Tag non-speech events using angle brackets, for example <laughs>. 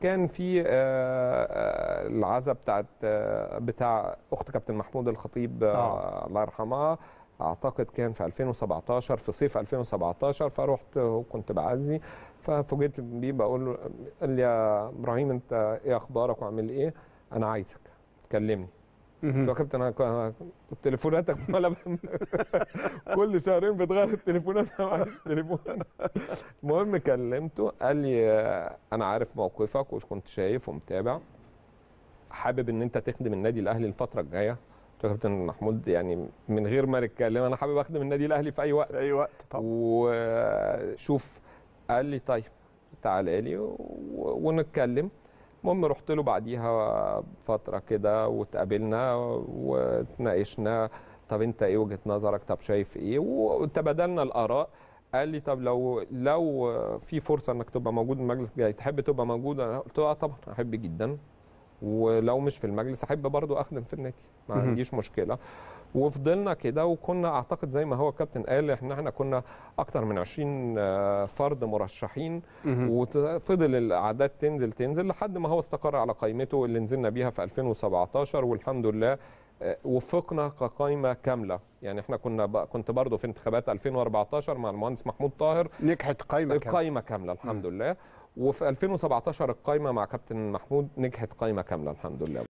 كان في آه، آه، العزاء بتاعت آه، بتاع اخت كابتن محمود الخطيب الله يرحمها اعتقد كان في 2017 في صيف 2017 فروحت وكنت بعزي ففوجئت بيه بقول له قال لي يا ابراهيم انت ايه اخبارك وعامل ايه انا عايزك كلمني يا كابتن انا تليفوناتك <laughs> كل شهرين بتغير التليفونات انا ما عنديش تليفون <laughs> المهم كلمته قال لي انا عارف موقفك وكنت شايف ومتابع حابب ان انت تخدم النادي الاهلي الفتره الجايه قلت له يا كابتن محمود يعني من غير ما نتكلم انا حابب اخدم النادي الاهلي في اي وقت في اي وقت طبعا وشوف قال لي طيب تعالى لي ونتكلم المهم رحت له بعديها فتره كده واتقابلنا واتناقشنا طب انت ايه وجهه نظرك طب شايف ايه وتبادلنا الاراء قال لي طب لو لو في فرصه انك تبقى موجود المجلس الجاي تحب تبقى موجود انا قلت له اه طبعا احب جدا ولو مش في المجلس احب برضو اخدم في النادي ما عنديش مشكله وفضلنا كده وكنا اعتقد زي ما هو الكابتن قال احنا احنا كنا اكتر من 20 آه، فرد مرشحين وفضل الاعداد تنزل تنزل لحد ما هو استقر على قائمته اللي نزلنا بيها في 2017 والحمد لله آه، وفقنا كقائمه كامله يعني احنا كنا كنت برضو في انتخابات 2014 مع المهندس محمود طاهر نجحت قائمه كامله القائمه كامله الحمد م. لله وفي 2017 القايمه مع كابتن محمود نجحت قايمه كامله الحمد لله